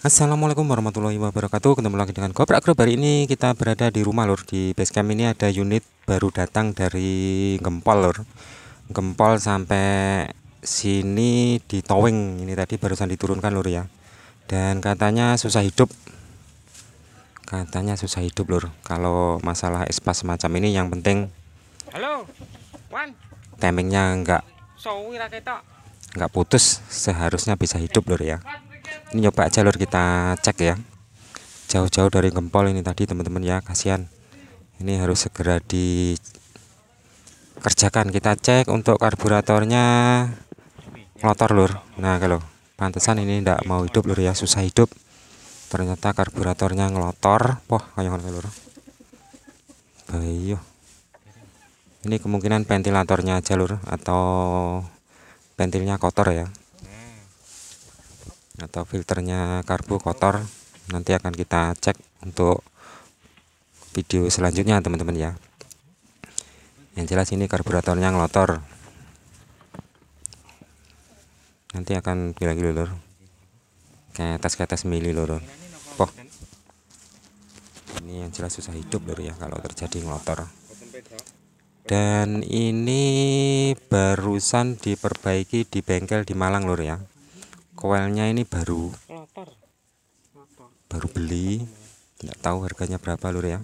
Assalamualaikum warahmatullahi wabarakatuh Ketemu lagi dengan Goprak Group Hari ini kita berada di rumah lur. Di base camp ini ada unit baru datang dari Gempol lor Gempol sampai sini di towing Ini tadi barusan diturunkan lur, ya Dan katanya susah hidup Katanya susah hidup lur. Kalau masalah espas semacam ini yang penting Halo Wan Timingnya enggak Enggak putus seharusnya bisa hidup lur, ya ini coba jalur kita cek ya jauh-jauh dari gempol ini tadi teman-teman ya kasihan ini harus segera dikerjakan kita cek untuk karburatornya motor lur nah kalau pantesan ini tidak mau hidup lur ya susah hidup ternyata karburatornya ngelotor wah kayak lur Bayu ini kemungkinan ventilatornya jalur atau pentilnya kotor ya atau filternya karbu kotor nanti akan kita cek untuk video selanjutnya teman-teman ya yang jelas ini karburatornya ngelotor nanti akan bilang dulu lor kayak tes-tes mili lor poh ini yang jelas susah hidup lor ya kalau terjadi ngelotor dan ini barusan diperbaiki di bengkel di Malang lor ya koelnya ini baru baru beli nggak tahu harganya berapa lur ya. ya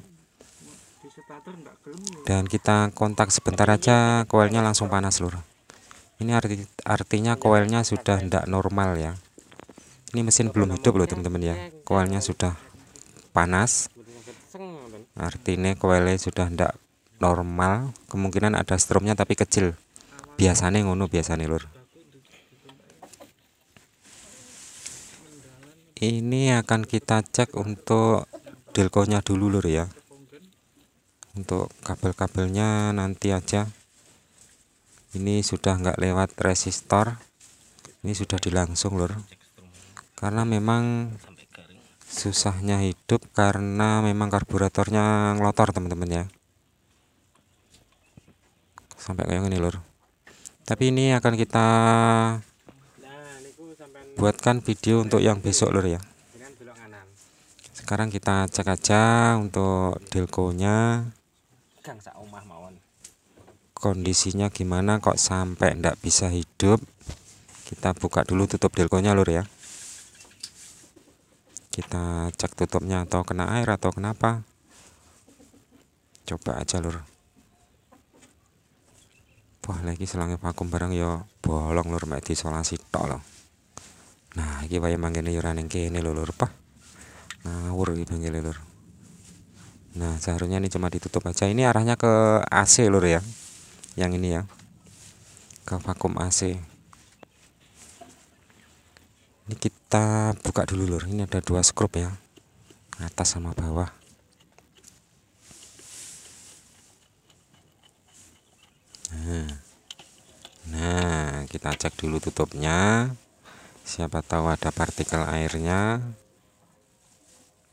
dan kita kontak sebentar aja koelnya langsung panas lur ini arti artinya iya, koelnya iya, sudah tidak iya. normal ya ini mesin belum hidup loh teman-teman ya koelnya sudah panas artinya koelnya sudah tidak normal kemungkinan ada stromnya tapi kecil biasanya ngono biasanya lur ini akan kita cek untuk delkonya dulu lur ya untuk kabel-kabelnya nanti aja ini sudah enggak lewat resistor ini sudah dilangsung lur karena memang susahnya hidup karena memang karburatornya ngelotor teman-teman ya sampai kayak gini lur tapi ini akan kita buatkan video untuk yang besok lur ya sekarang kita cek aja untuk delkonya kondisinya gimana kok sampai ndak bisa hidup kita buka dulu tutup delkonya lur ya kita cek tutupnya atau kena air atau kenapa coba aja lur wah lagi selangnya vakum bareng yo bolong lur mek diisolasi tok lagi bayam manggilnya yuran yang kene lho lur pah ngawur gitu manggilnya e, lur nah seharusnya ini cuma ditutup aja ini arahnya ke AC lur ya yang ini ya ke vakum AC ini kita buka dulu lur ini ada dua skrup ya atas sama bawah nah, nah kita cek dulu tutupnya siapa tahu ada partikel airnya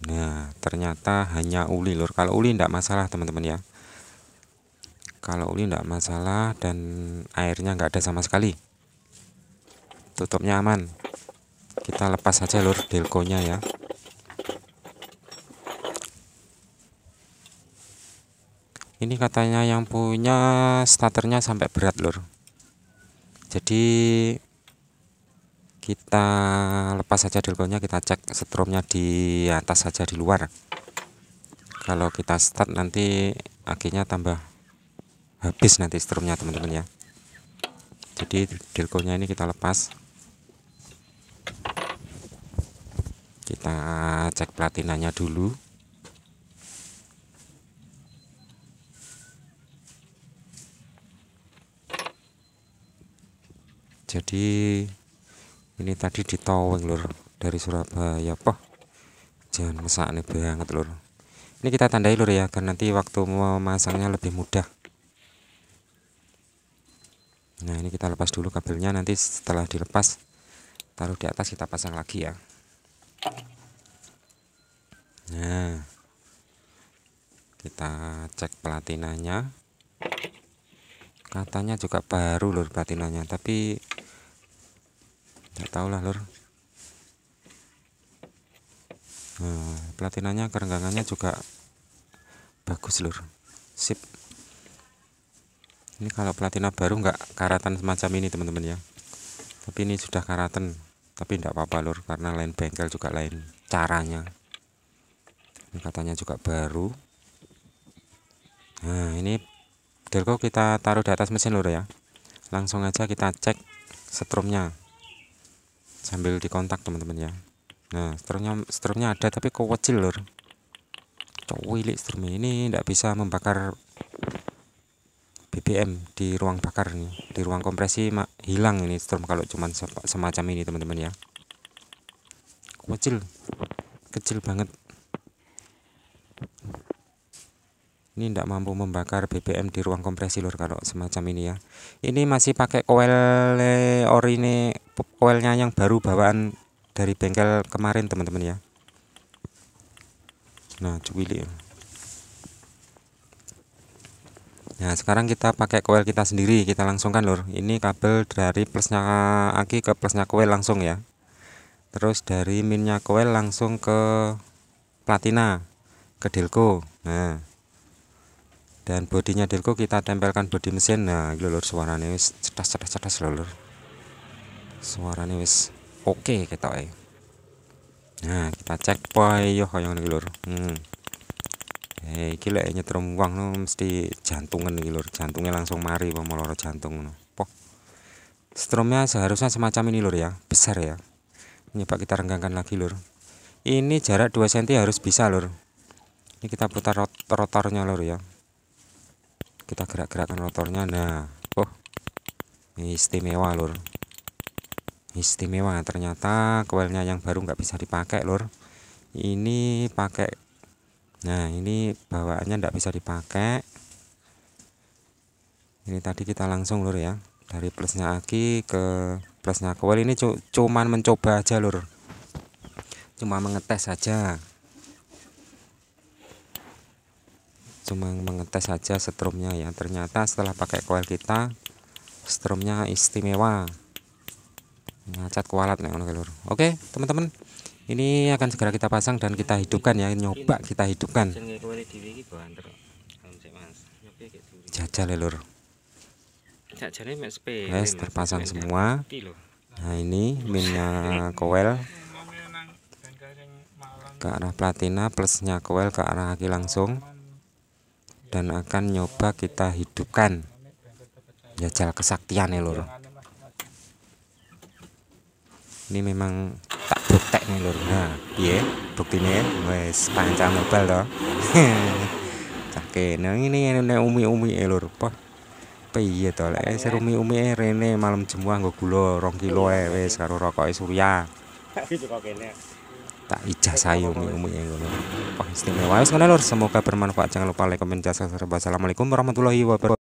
nah ternyata hanya uli lur kalau uli tidak masalah teman-teman ya kalau uli tidak masalah dan airnya nggak ada sama sekali tutupnya aman kita lepas saja lur delkonya ya ini katanya yang punya starternya sampai berat lur jadi kita lepas saja delkonya kita cek setrumnya di atas saja di luar kalau kita start nanti akhirnya tambah habis nanti setrumnya teman-teman ya jadi delkonya ini kita lepas kita cek platinanya dulu jadi ini tadi di towing lur dari Surabaya poh jangan mesak nih banget lur ini kita tandai lur ya agar nanti waktu memasangnya lebih mudah nah ini kita lepas dulu kabelnya nanti setelah dilepas taruh di atas kita pasang lagi ya nah kita cek platinanya katanya juga baru lur platinanya tapi tahu lah lor nah, platinanya kerenggangannya juga bagus lor sip ini kalau platina baru nggak karatan semacam ini teman-teman ya tapi ini sudah karatan tapi tidak apa-apa lor karena lain bengkel juga lain caranya ini katanya juga baru nah ini delco kita taruh di atas mesin lor ya langsung aja kita cek setrumnya sambil dikontak teman-teman ya nah strumnya strumnya ada tapi kok kecil lor cowilik strum ini tidak bisa membakar BBM di ruang bakar nih di ruang kompresi hilang ini strum kalau cuman semacam ini teman-teman ya kecil kecil banget ini tidak mampu membakar BBM di ruang kompresi lur kalau semacam ini ya ini masih pakai koel ori ini koelnya yang baru bawaan dari bengkel kemarin teman-teman ya nah cuwili nah sekarang kita pakai koel kita sendiri kita langsungkan lur ini kabel dari plusnya aki ke plusnya koel langsung ya terus dari minnya koel langsung ke platina ke delco nah dan bodinya Delco kita tempelkan bodi mesin nah gitu lur suaranya wis cetas cetas cetas lur Suarane wis oke okay, kita eh nah kita cek boy yo yang nih lur hmm eh hey, gila nyetrum uang no mesti jantungan nih lur jantungnya langsung mari pemeloro jantung no poh stromnya seharusnya semacam ini lur ya besar ya pak, kita renggangkan lagi lur ini jarak 2 cm harus bisa lur ini kita putar rot rotornya lur ya kita gerak gerakan rotornya nah oh istimewa lur istimewa ternyata koilnya yang baru nggak bisa dipakai lur ini pakai nah ini bawaannya nggak bisa dipakai ini tadi kita langsung lur ya dari plusnya aki ke plusnya koil ini cuman mencoba aja lur cuma mengetes saja cuma mengetes saja setrumnya ya ternyata setelah pakai koil kita setrumnya istimewa ngacat kualat nih oke teman-teman ini akan segera kita pasang dan kita hidupkan ya nyoba kita hidupkan jajal ya lor Yes, terpasang semua nah ini minnya koil ke arah platina plusnya koil ke arah aki langsung dan akan nyoba kita hidupkan jajal kesaktian ya lor ini memang tak buktek nih lor nah iya buktinya wes pancang mobil loh cake nah ini ini umi umi ya lor poh piye to lek serumi umi rene malam jemuan nggo gula rong kilo ae wis karo rokoke Surya tak ijazah umi umi yang ngono wah istimewa semoga bermanfaat jangan lupa like komen jasa subscribe. assalamualaikum warahmatullahi wabarakatuh